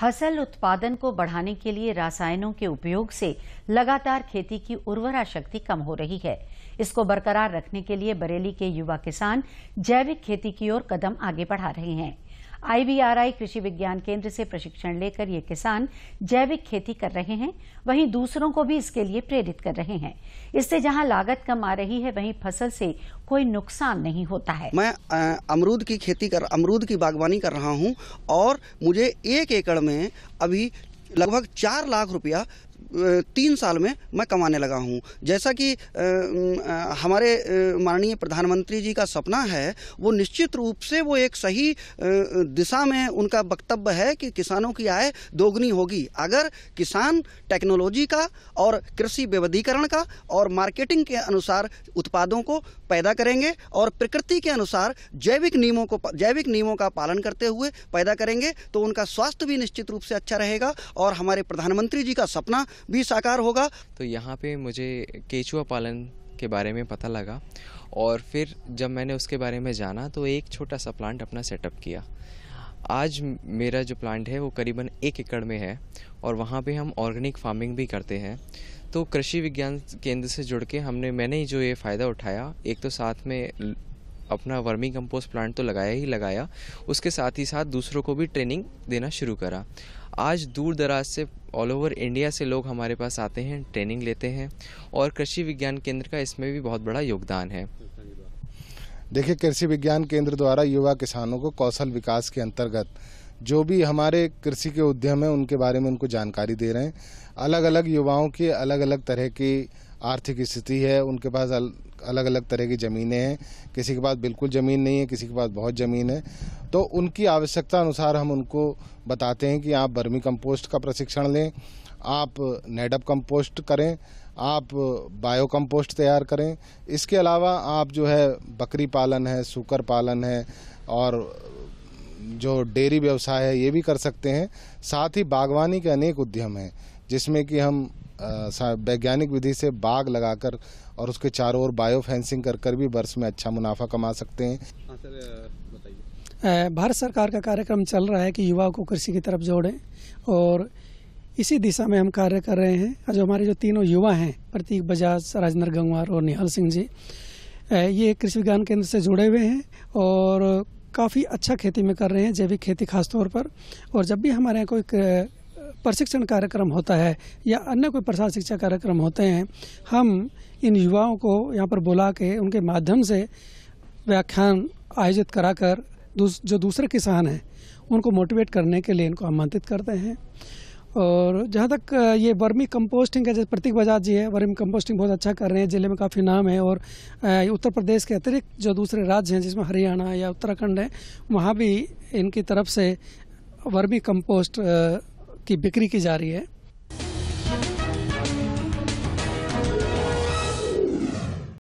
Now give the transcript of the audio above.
फसल उत्पादन को बढ़ाने के लिए रासायनों के उपयोग से लगातार खेती की उर्वरा शक्ति कम हो रही है इसको बरकरार रखने के लिए बरेली के युवा किसान जैविक खेती की ओर कदम आगे बढ़ा रहे हैं आईबीआरआई कृषि विज्ञान केंद्र से प्रशिक्षण लेकर ये किसान जैविक खेती कर रहे हैं वहीं दूसरों को भी इसके लिए प्रेरित कर रहे हैं इससे जहां लागत कम आ रही है वहीं फसल से कोई नुकसान नहीं होता है मैं अमरूद की खेती कर अमरूद की बागवानी कर रहा हूँ और मुझे एक एकड़ में अभी लगभग चार लाख रुपया तीन साल में मैं कमाने लगा हूँ जैसा कि हमारे माननीय प्रधानमंत्री जी का सपना है वो निश्चित रूप से वो एक सही दिशा में उनका वक्तव्य है कि किसानों की आय दोगुनी होगी अगर किसान टेक्नोलॉजी का और कृषि विविधीकरण का और मार्केटिंग के अनुसार उत्पादों को पैदा करेंगे और प्रकृति के अनुसार जैविक नियमों को जैविक नियमों का पालन करते हुए पैदा करेंगे तो उनका स्वास्थ्य भी निश्चित रूप से अच्छा रहेगा और हमारे प्रधानमंत्री जी का सपना भी साकार होगा तो यहाँ पे मुझे केचुआ पालन के बारे में पता लगा और फिर जब मैंने उसके बारे में जाना तो एक छोटा सा प्लांट अपना सेटअप किया आज मेरा जो प्लांट है वो करीबन एक एकड़ में है और वहाँ पे हम ऑर्गेनिक फार्मिंग भी करते हैं तो कृषि विज्ञान केंद्र से जुड़ के हमने मैंने ही जो ये फ़ायदा उठाया एक तो साथ में अपना वर्मी कंपोस्ट प्लांट तो लगाया ही लगाया उसके साथ ही साथ दूसरों को भी ट्रेनिंग देना शुरू करा आज दूर दराज से ऑल ओवर इंडिया से लोग हमारे पास आते हैं ट्रेनिंग लेते हैं और कृषि विज्ञान केंद्र का इसमें भी बहुत बड़ा योगदान है देखिए कृषि विज्ञान केंद्र द्वारा युवा किसानों को कौशल विकास के अंतर्गत जो भी हमारे कृषि के उद्यम हैं उनके बारे में उनको जानकारी दे रहे हैं अलग अलग युवाओं की अलग अलग तरह की आर्थिक स्थिति है उनके पास अलग अलग तरह की ज़मीनें हैं किसी के पास बिल्कुल ज़मीन नहीं है किसी के पास बहुत ज़मीन है तो उनकी आवश्यकता अनुसार हम उनको बताते हैं कि आप बर्मी कंपोस्ट का प्रशिक्षण लें आप नेडअप कंपोस्ट करें आप बायो कंपोस्ट तैयार करें इसके अलावा आप जो है बकरी पालन है सूकर पालन है और जो डेयरी व्यवसाय है ये भी कर सकते हैं साथ ही बागवानी के अनेक उद्यम हैं जिसमें कि हम वैज्ञानिक विधि से बाग लगाकर और उसके चारों ओर बायो फेंसिंग कर कर भी वर्ष में अच्छा मुनाफा कमा सकते हैं हाँ, भारत सरकार का कार्यक्रम चल रहा है कि युवाओं को कृषि की तरफ जोड़ें और इसी दिशा में हम कार्य कर रहे हैं और जो हमारे जो तीनों युवा हैं प्रतीक बजाज राजेंद्र गंगवार और निहाल सिंह जी ये कृषि विज्ञान केंद्र से जुड़े हुए हैं और काफ़ी अच्छा खेती में कर रहे हैं जैविक खेती खासतौर पर और जब भी हमारे यहाँ कोई प्रशिक्षण कार्यक्रम होता है या अन्य कोई प्रसार शिक्षा कार्यक्रम होते हैं हम इन युवाओं को यहाँ पर बुला के उनके माध्यम से व्याख्यान आयोजित कराकर दूस, जो दूसरे किसान हैं उनको मोटिवेट करने के लिए इनको आमंत्रित करते हैं और जहाँ तक ये वर्मी कंपोस्टिंग का जैसे प्रतीक बजाज जी है वर्मी कंपोस्टिंग बहुत अच्छा कर रहे हैं ज़िले में काफ़ी नाम है और उत्तर प्रदेश के अतिरिक्त जो दूसरे राज्य हैं जिसमें हरियाणा या उत्तराखंड है वहाँ भी इनकी तरफ से वर्मी कंपोस्ट की बिक्री की जा रही है